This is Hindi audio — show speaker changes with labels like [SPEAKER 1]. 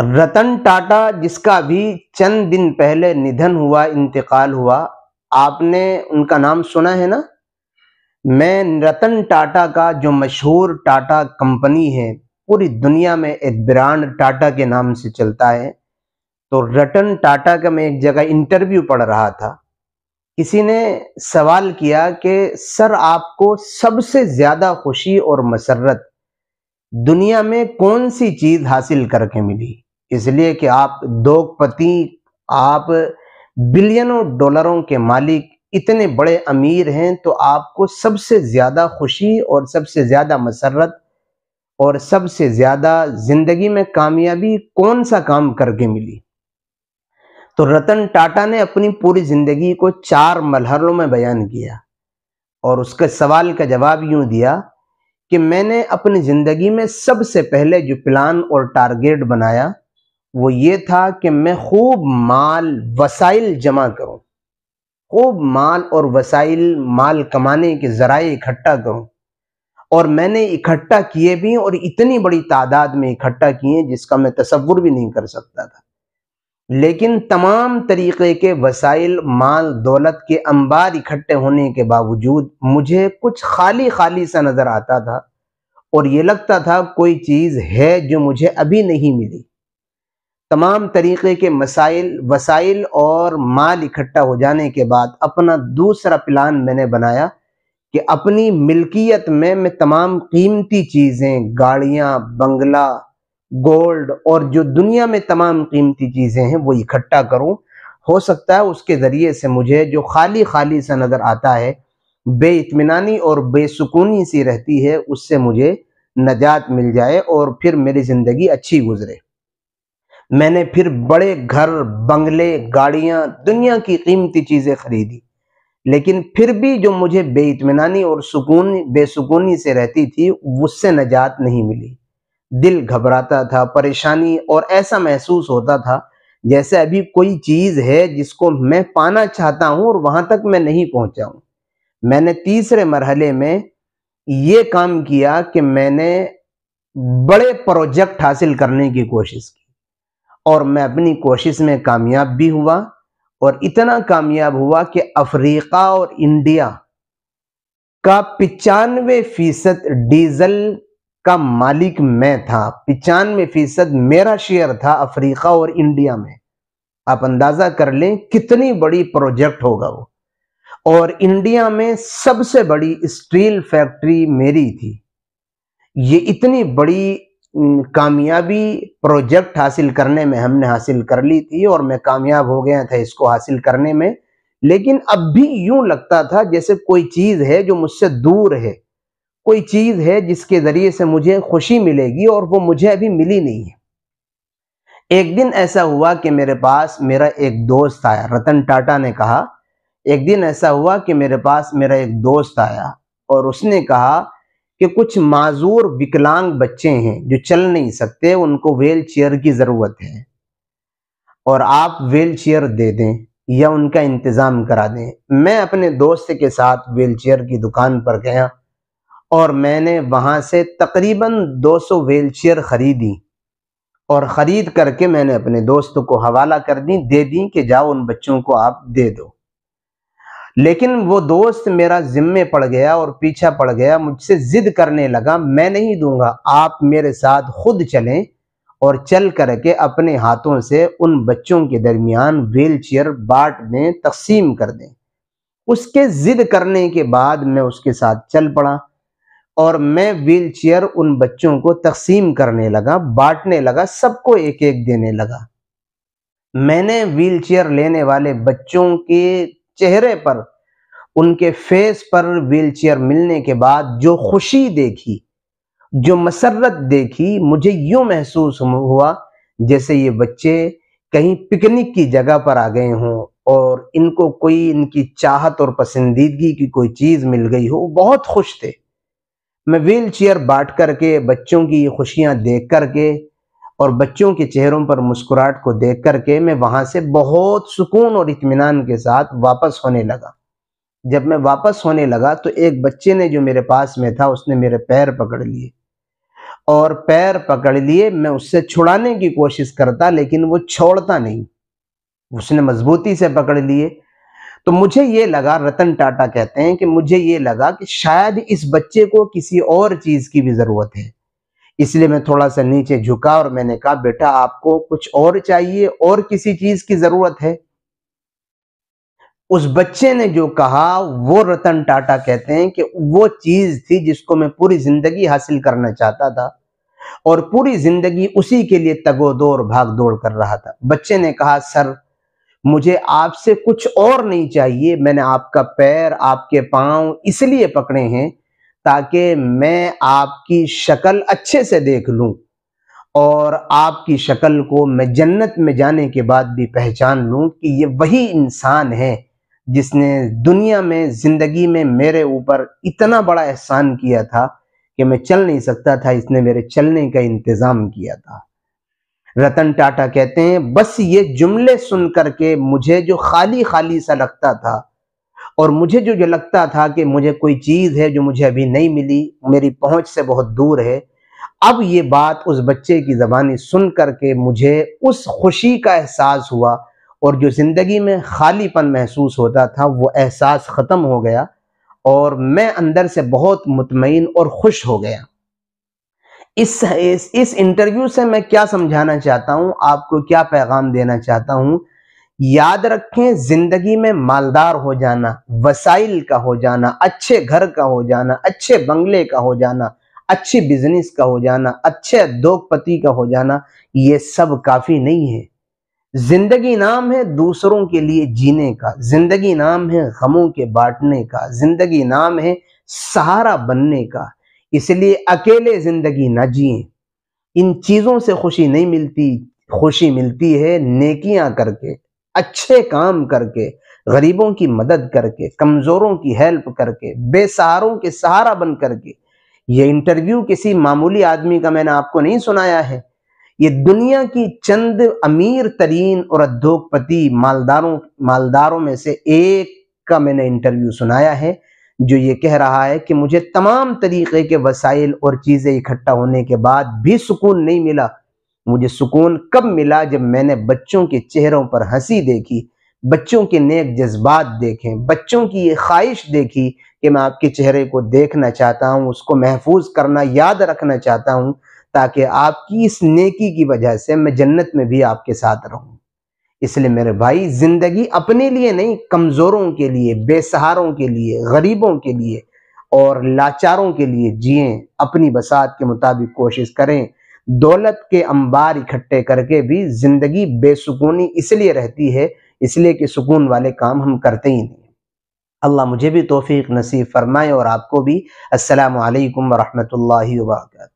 [SPEAKER 1] रतन टाटा जिसका भी चंद दिन पहले निधन हुआ इंतकाल हुआ आपने उनका नाम सुना है ना मैं रतन टाटा का जो मशहूर टाटा कंपनी है पूरी दुनिया में एक ब्रांड टाटा के नाम से चलता है तो रतन टाटा का मैं एक जगह इंटरव्यू पढ़ रहा था किसी ने सवाल किया कि सर आपको सबसे ज़्यादा खुशी और मसरत दुनिया में कौन सी चीज़ हासिल करके मिली इसलिए कि आप पति आप बिलियनों डॉलरों के मालिक इतने बड़े अमीर हैं तो आपको सबसे ज़्यादा खुशी और सबसे ज़्यादा मसरत और सबसे ज़्यादा ज़िंदगी में कामयाबी कौन सा काम करके मिली तो रतन टाटा ने अपनी पूरी ज़िंदगी को चार मलहरों में बयान किया और उसके सवाल का जवाब यूं दिया कि मैंने अपनी ज़िंदगी में सबसे पहले जो प्लान और टारगेट बनाया वो ये था कि मैं खूब माल वसाइल जमा करूं खूब माल और वसाइल माल कमाने के ज़राए इकट्ठा करूं और मैंने इकट्ठा किए भी और इतनी बड़ी तादाद में इकट्ठा किए जिसका मैं तस्वुर भी नहीं कर सकता था लेकिन तमाम तरीके के वसाइल माल दौलत के अंबार इकट्ठे होने के बावजूद मुझे कुछ खाली खाली सा नज़र आता था और ये लगता था कोई चीज़ है जो मुझे अभी नहीं मिली तमाम तरीक़े के मसाइल वसाइल और माल इकट्ठा हो जाने के बाद अपना दूसरा प्लान मैंने बनाया कि अपनी मिल्कियत में मैं तमाम कीमती चीज़ें गाड़ियाँ बंगला गोल्ड और जो दुनिया में तमाम कीमती चीज़ें हैं वो इकट्ठा करूँ हो सकता है उसके ज़रिए से मुझे जो खाली खाली सा नज़र आता है बेतमानी और बेसुकूनी सी रहती है उससे मुझे नजात मिल जाए और फिर मेरी ज़िंदगी अच्छी गुजरे मैंने फिर बड़े घर बंगले गाड़ियां दुनिया की कीमती चीज़ें खरीदी लेकिन फिर भी जो मुझे बेतमानी और सुकून बेसुकूनी से रहती थी उससे नजात नहीं मिली दिल घबराता था परेशानी और ऐसा महसूस होता था जैसे अभी कोई चीज़ है जिसको मैं पाना चाहता हूँ और वहाँ तक मैं नहीं पहुँचा हूँ मैंने तीसरे मरहले में ये काम किया कि मैंने बड़े प्रोजेक्ट हासिल करने की कोशिश की और मैं अपनी कोशिश में कामयाब भी हुआ और इतना कामयाब हुआ कि अफ्रीका और इंडिया का पचानवे फीसद डीजल का मालिक मैं था पचानवे फीसद मेरा शेयर था अफ्रीका और इंडिया में आप अंदाजा कर लें कितनी बड़ी प्रोजेक्ट होगा वो और इंडिया में सबसे बड़ी स्टील फैक्ट्री मेरी थी ये इतनी बड़ी कामयाबी प्रोजेक्ट हासिल करने में हमने हासिल कर ली थी और मैं कामयाब हो गया था इसको हासिल करने में लेकिन अब भी यूं लगता था जैसे कोई चीज़ है जो मुझसे दूर है कोई चीज़ है जिसके ज़रिए से मुझे खुशी मिलेगी और वो मुझे अभी मिली नहीं है एक दिन ऐसा हुआ कि मेरे पास मेरा एक दोस्त आया रतन टाटा ने कहा एक दिन ऐसा हुआ कि मेरे पास मेरा एक दोस्त आया और उसने कहा कि कुछ माजूर विकलांग बच्चे हैं जो चल नहीं सकते उनको व्हील चेयर की ज़रूरत है और आप व्हील चेयर दे दें या उनका इंतज़ाम करा दें मैं अपने दोस्त के साथ व्हील चेयर की दुकान पर गया और मैंने वहाँ से तकरीबन 200 व्हील चेयर ख़रीदी और ख़रीद करके मैंने अपने दोस्त को हवाला कर दी दे दी कि जाओ उन बच्चों को आप दे दो लेकिन वो दोस्त मेरा जिम्मे पड़ गया और पीछा पड़ गया मुझसे जिद करने लगा मैं नहीं दूंगा आप मेरे साथ खुद चलें और चल करके अपने हाथों से उन बच्चों के दरमियान व्हील चेयर बांट दें तकसीम कर दें उसके ज़िद करने के बाद मैं उसके साथ चल पड़ा और मैं व्हील चेयर उन बच्चों को तकसीम करने लगा बांटने लगा सबको एक एक देने लगा मैंने व्हील चेयर लेने वाले बच्चों के चेहरे पर उनके फेस पर व्हीलचेयर मिलने के बाद जो खुशी देखी जो मसरत देखी मुझे यूं महसूस हुआ जैसे ये बच्चे कहीं पिकनिक की जगह पर आ गए हों और इनको कोई इनकी चाहत और पसंदीदगी की कोई चीज़ मिल गई हो बहुत खुश थे मैं व्हील चेयर बांट करके बच्चों की खुशियां देख करके और बच्चों के चेहरों पर मुस्कुराहट को देख करके मैं वहाँ से बहुत सुकून और इत्मीनान के साथ वापस होने लगा जब मैं वापस होने लगा तो एक बच्चे ने जो मेरे पास में था उसने मेरे पैर पकड़ लिए और पैर पकड़ लिए मैं उससे छुड़ाने की कोशिश करता लेकिन वो छोड़ता नहीं उसने मजबूती से पकड़ लिए तो मुझे ये लगा रतन टाटा कहते हैं कि मुझे ये लगा कि शायद इस बच्चे को किसी और चीज़ की भी ज़रूरत है इसलिए मैं थोड़ा सा नीचे झुका और मैंने कहा बेटा आपको कुछ और चाहिए और किसी चीज की जरूरत है उस बच्चे ने जो कहा वो रतन टाटा कहते हैं कि वो चीज थी जिसको मैं पूरी जिंदगी हासिल करना चाहता था और पूरी जिंदगी उसी के लिए तगोदोर भाग दौड़ कर रहा था बच्चे ने कहा सर मुझे आपसे कुछ और नहीं चाहिए मैंने आपका पैर आपके पांव इसलिए पकड़े हैं ताकि मैं आपकी शक्ल अच्छे से देख लूं और आपकी शक्ल को मैं जन्नत में जाने के बाद भी पहचान लूं कि ये वही इंसान है जिसने दुनिया में ज़िंदगी में मेरे ऊपर इतना बड़ा एहसान किया था कि मैं चल नहीं सकता था इसने मेरे चलने का इंतज़ाम किया था रतन टाटा कहते हैं बस ये जुमले सुन करके मुझे जो खाली खाली सा लगता था और मुझे जो जो लगता था कि मुझे कोई चीज़ है जो मुझे अभी नहीं मिली मेरी पहुंच से बहुत दूर है अब ये बात उस बच्चे की ज़बानी सुन करके मुझे उस खुशी का एहसास हुआ और जो ज़िंदगी में खालीपन महसूस होता था वो एहसास ख़त्म हो गया और मैं अंदर से बहुत मुतमिन और खुश हो गया इस इस, इस इंटरव्यू से मैं क्या समझाना चाहता हूँ आपको क्या पैगाम देना चाहता हूँ याद रखें जिंदगी में मालदार हो जाना वसाइल का हो जाना अच्छे घर का हो जाना अच्छे बंगले का हो जाना अच्छी बिजनेस का हो जाना अच्छे उद्योगपति का हो जाना ये सब काफी नहीं है जिंदगी नाम है दूसरों के लिए जीने का जिंदगी नाम है गमों के बांटने का जिंदगी नाम है सहारा बनने का इसलिए अकेले जिंदगी ना जिए इन चीज़ों से खुशी नहीं मिलती खुशी मिलती है नेकियां करके अच्छे काम करके गरीबों की मदद करके कमज़ोरों की हेल्प करके बेसहारों के सहारा बन करके ये इंटरव्यू किसी मामूली आदमी का मैंने आपको नहीं सुनाया है ये दुनिया की चंद अमीर तरीन और उद्योगपति मालदारों मालदारों में से एक का मैंने इंटरव्यू सुनाया है जो ये कह रहा है कि मुझे तमाम तरीके के वसाइल और चीज़ें इकट्ठा होने के बाद भी सुकून नहीं मिला मुझे सुकून कब मिला जब मैंने बच्चों के चेहरों पर हंसी देखी बच्चों के नेक जज्बात देखें बच्चों की ये ख्वाहिश देखी कि मैं आपके चेहरे को देखना चाहता हूँ उसको महफूज करना याद रखना चाहता हूँ ताकि आपकी इस नेकी की वजह से मैं जन्नत में भी आपके साथ रहूँ इसलिए मेरे भाई ज़िंदगी अपने लिए नहीं कमज़ोरों के लिए बेसहारों के लिए गरीबों के लिए और लाचारों के लिए जिए अपनी बसात के मुताबिक कोशिश करें दौलत के अंबार इकट्ठे करके भी जिंदगी बेसुकूनी इसलिए रहती है इसलिए कि सुकून वाले काम हम करते ही नहीं अल्लाह मुझे भी तोफ़ी नसीब फरमाए और आपको भी असलकम वरहमल वर्क